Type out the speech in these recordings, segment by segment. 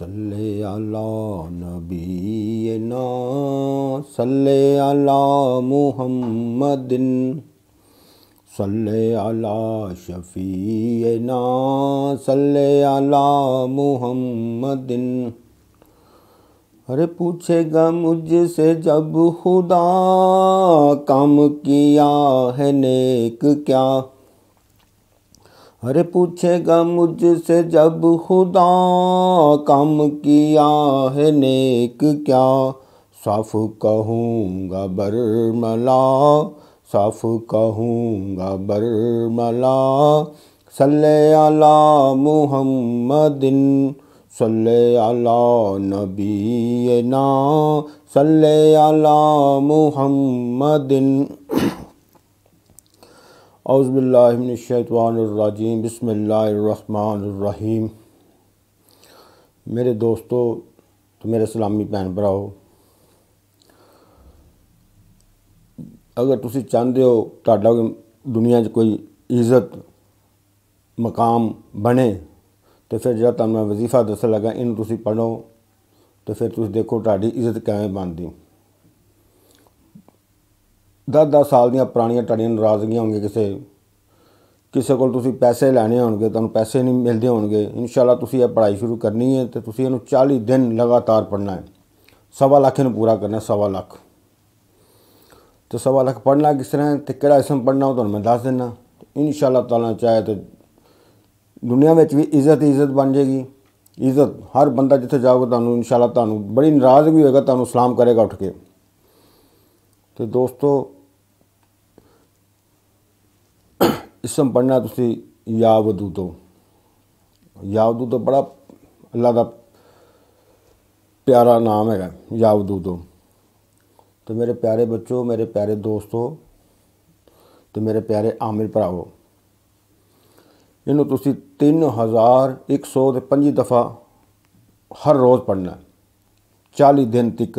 सल्ले अला नबीना सल्ले अला मुहम्मदिन सल्ले अला शफीना सल्ले अला मुहम्मदिन अरे पूछेगा मुझसे जब खुदा काम किया है नेक क्या अरे पूछेगा मुझसे जब खुदा काम किया है नेक क्या साफ कहूँगा बरमला साफ कहूँगा बरमला सल्ले आला मुहम्मदिन सल्ले आला नबीना सल्ले आला मुहम्मदिन अज़बिल्लाशैतवानरजीम बसमीम मेरे दोस्तों तो मेरे सलामी ਭੈਣ ਭਰਾਓ ਅਗਰ ਤੁਸੀਂ ਚਾਹੁੰਦੇ ਹੋ ਤੁਹਾਡਾ ਦੁਨੀਆ 'ਚ ਕੋਈ ਇੱਜ਼ਤ ਮਕਾਮ ਬਣੇ ਤੇ ਫਿਰ ਜਿਹੜਾ ਤੁਹਾਨੂੰ ਮੈਂ ਵਜ਼ੀਫਾ ਦੱਸਣ ਲੱਗਾ ਇਹਨੂੰ ਤੁਸੀਂ ਪੜੋ ਤੇ ਫਿਰ ਤੁਸੀਂ ਦੇਖੋ ਤੁਹਾਡੀ ਇੱਜ਼ਤ ਕਿਵੇਂ ਬਣਦੀ 10-10 ਸਾਲ ਦੀਆਂ ਪੁਰਾਣੀਆਂ ਟੜੀਆਂ ਨਾਰਾਜ਼ਗੀਆਂ ਹੋਣਗੀਆਂ ਕਿਸੇ ਕਿਸੇ ਕੋਲ ਤੁਸੀਂ ਪੈਸੇ ਲੈਣੇ ਹੋਣਗੇ ਤੁਹਾਨੂੰ ਪੈਸੇ ਨਹੀਂ ਮਿਲਦੇ ਹੋਣਗੇ ਇਨਸ਼ਾਅੱਲਾ ਤੁਸੀਂ ਇਹ ਪੜ੍ਹਾਈ ਸ਼ੁਰੂ ਕਰਨੀ ਹੈ ਤੇ ਤੁਸੀਂ ਇਹਨੂੰ 40 ਦਿਨ ਲਗਾਤਾਰ ਪੜ੍ਹਨਾ ਹੈ ਸਵਾ ਲੱਖ ਨੂੰ ਪੂਰਾ ਕਰਨਾ ਸਵਾ ਲੱਖ ਤੇ ਸਵਾ ਲੱਖ ਪੜ੍ਹਨਾ ਕਿਸ ਤਰ੍ਹਾਂ ਤੇ ਕਿਹੜਾ ਇਸਮ ਪੜ੍ਹਨਾ ਉਹ ਤੁਹਾਨੂੰ ਮੈਂ ਦੱਸ ਦਿੰਨਾ ਇਨਸ਼ਾਅੱਲਾ ਤਾਲਾ ਚਾਹੇ ਤੇ ਦੁਨੀਆ ਵਿੱਚ ਵੀ ਇੱਜ਼ਤ ਇੱਜ਼ਤ ਬਣ ਜੇਗੀ ਇੱਜ਼ਤ ਹਰ ਬੰਦਾ ਜਿੱਥੇ ਜਾਊਗਾ ਤੁਹਾਨੂੰ ਇਨਸ਼ਾਅੱਲਾ ਤੁਹਾਨੂੰ ਬੜੀ ਨਾਰਾਜ਼ ਵੀ ਹੋਏਗਾ ਤੁਹਾਨੂੰ ਸਲਾਮ ਕਰੇਗਾ ਉੱਠ ਕੇ ਤੇ ਦੋਸਤੋ ਨੂੰ ਪੜਨਾ ਤੁਸੀਂ ਯਾਵਦੂ ਤੋਂ ਯਾਵਦੂ ਤੋਂ ਬੜਾ ਅੱਲਾ ਦਾ ਪਿਆਰਾ ਨਾਮ ਹੈਗਾ ਯਾਵਦੂ ਤੋਂ ਤੇ ਮੇਰੇ ਪਿਆਰੇ ਬੱਚੋ ਮੇਰੇ ਪਿਆਰੇ ਦੋਸਤੋ ਤੇ ਮੇਰੇ ਪਿਆਰੇ ਆਮਿਰ ਭਰਾਓ ਇਹਨੂੰ ਤੁਸੀਂ 3125 ਦਫਾ ਹਰ ਰੋਜ਼ ਪੜਨਾ 40 ਦਿਨ ਤੱਕ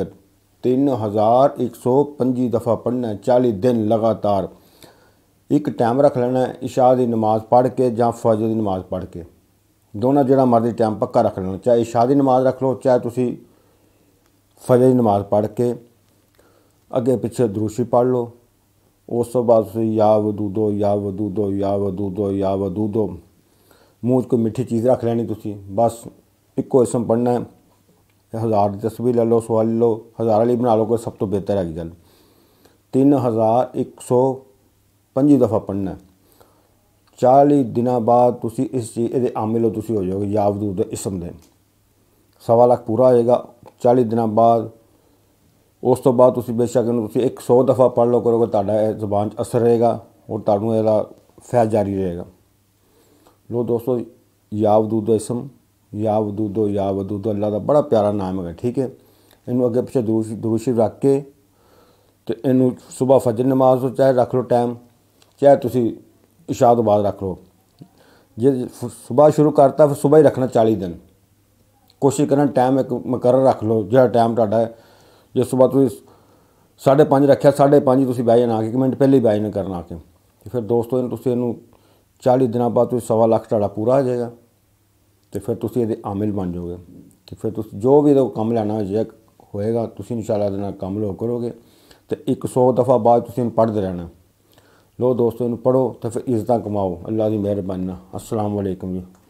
ਤਿੰਨ ਦਫਾ ਪੜਨਾ 40 ਦਿਨ ਲਗਾਤਾਰ ਇੱਕ ਟਾਈਮ ਰੱਖ ਲੈਣਾ ਇਸ਼ਾ ਦੀ ਨਮਾਜ਼ ਪੜ੍ਹ ਕੇ ਜਾਂ ਫਜਰ ਦੀ ਨਮਾਜ਼ ਪੜ੍ਹ ਕੇ ਦੋਨਾਂ ਜਿਹੜਾ ਮਰਜ਼ੀ ਟਾਈਮ ਪੱਕਾ ਰੱਖ ਲੈਣਾ ਚਾਹੇ ਇਸ਼ਾ ਦੀ ਨਮਾਜ਼ ਰੱਖ ਲਓ ਚਾਹੇ ਤੁਸੀਂ ਫਜਰ ਦੀ ਨਮਾਜ਼ ਪੜ੍ਹ ਕੇ ਅੱਗੇ ਪਿੱਛੇ ਦਰੂਸ਼ੀ ਪੜ੍ਹ ਲਓ ਉਸ ਤੋਂ ਬਾਅਦ ਤੁਸੀਂ ਯਾ ਵਦੂਦੋ ਯਾ ਵਦੂਦੋ ਯਾ ਵਦੂਦੋ ਯਾ ਵਦੂਦੋ ਮੂੰਹ 'ਚ ਕੋਈ ਮਿੱਠੀ ਚੀਜ਼ ਰੱਖ ਲੈਣੀ ਤੁਸੀਂ ਬਸ ਇੱਕੋ ਇਸਮ ਪੜ੍ਹਨਾ ਹੈ ਹਜ਼ਾਰ ਦੀ ਤਸਵੀਰ ਲੈ ਲਓ ਸਵਾਲ ਲਓ ਹਜ਼ਾਰ ਵਾਲੀ ਬਣਾ ਕੋਈ ਸਭ ਤੋਂ ਬਿਹਤਰ ਹੈਗੀ ਗੱਲ 3125 ਦਫਾ ਪੜਨਾ 40 ਦਿਨਾਂ ਬਾਅਦ ਤੁਸੀਂ ਇਸ ਚੀਜ਼ ਇਹਦੇ ਆਮਿਲ ਹੋ ਤੁਸੀਂ ਹੋ ਜਾਓਗੇ ਯਾਵਦੂਦ ਦੇ ਇਸਮ ਦੇ ਸਵਾ ਲੱਖ ਪੂਰਾ ਹੋਏਗਾ 40 ਦਿਨਾਂ ਬਾਅਦ ਉਸ ਤੋਂ ਬਾਅਦ ਤੁਸੀਂ ਬੇਸ਼ੱਕ ਇਹਨੂੰ ਤੁਸੀਂ 100 ਦਫਾ ਪੜ ਲਓ ਕਰੋਗੇ ਤੁਹਾਡਾ ਇਹ ਜ਼ੁਬਾਨ 'ਚ ਅਸਰ ਰਹੇਗਾ ਔਰ ਤੁਹਾਨੂੰ ਇਹਦਾ ਫੈਲ ਜਾਰੀ ਰਹੇਗਾ ਲੋ ਦੋਸਤੋ ਯਾਵਦੂਦ ਦੇ ਇਸਮ ਯਾ ਵਦੂਦੋ ਯਾ ਵਦੂਦੋ ਅੱਲਾ ਦਾ ਬੜਾ ਪਿਆਰਾ ਨਾਮ ਹੈਗਾ ਠੀਕ ਹੈ ਇਹਨੂੰ ਅੱਗੇ ਪਿੱਛੇ ਦਰੂਸ਼ੀ ਰੱਖ ਕੇ ਤੇ ਇਹਨੂੰ ਸਵੇਰ ਫਜਰ ਨਮਾਜ਼ ਤੋਂ ਚਾਹੇ ਰੱਖ ਲਓ ਟਾਈਮ ਚਾਹੇ ਤੁਸੀਂ ਇਸ਼ਾ ਤੋਂ ਬਾਅਦ ਰੱਖ ਲਓ ਜੇ ਸਵੇਰ ਸ਼ੁਰੂ ਕਰਤਾ ਫਿਰ ਸਵੇਰ ਹੀ ਰੱਖਣਾ 40 ਦਿਨ ਕੋਸ਼ਿਸ਼ ਕਰਨ ਟਾਈਮ ਇੱਕ ਮਕਰਰ ਰੱਖ ਲਓ ਜਿਹੜਾ ਟਾਈਮ ਤੁਹਾਡਾ ਜੇ ਸਵੇਰ ਤੁਸੀਂ 5:30 ਰੱਖਿਆ 5:30 ਤੁਸੀਂ ਬਹਿ ਜਾਣਾ ਕਿ ਮਿੰਟ ਪਹਿਲੇ ਹੀ ਬਹਿ ਜਾਣਾ ਕਰਨਾ ਕਿ ਫਿਰ ਦੋਸਤੋ ਇਹਨੂੰ ਤੁਸੀਂ ਇਹਨੂੰ 40 ਦਿਨਾਂ ਬਾਅਦ ਤੁਸੀਂ ਸਵਾ ਲੱਖ ਤੁਹਾਡਾ ਪੂਰਾ ਹੋ ਜਾਏਗਾ ਤੇ ਫਿਰ ਤੁਸੀਂ ਇਹਦੇ ਆਮਿਲ ਬਣ ਜਾਓਗੇ ਤੇ ਫਿਰ ਤੁਸੀਂ ਜੋ ਵੀ ਇਹਦਾ ਕੰਮ ਲੈਣਾ ਹੋਏਗਾ ਹੋਏਗਾ ਤੁਸੀਂ ਇਨਸ਼ਾਅੱਲਾ ਦੇ ਨਾਲ ਕੰਮ ਲੋ ਕਰੋਗੇ ਤੇ 100 ਦਫਾ ਬਾਅਦ ਤੁਸੀਂ ਇਹਨੂੰ ਪੜ੍ਹਦੇ ਰਹਿਣਾ ਲੋ ਦੋਸਤੋ ਇਹਨੂੰ ਪੜੋ ਤੇ ਫਿਰ ਇਜ਼ਤਾਂ ਕਮਾਓ ਅੱਲਾ ਦੀ ਮਿਹਰਬਾਨੀ ਨਾਲ ਅਸਲਾਮ ਵਾਲੇਕਮ ਜੀ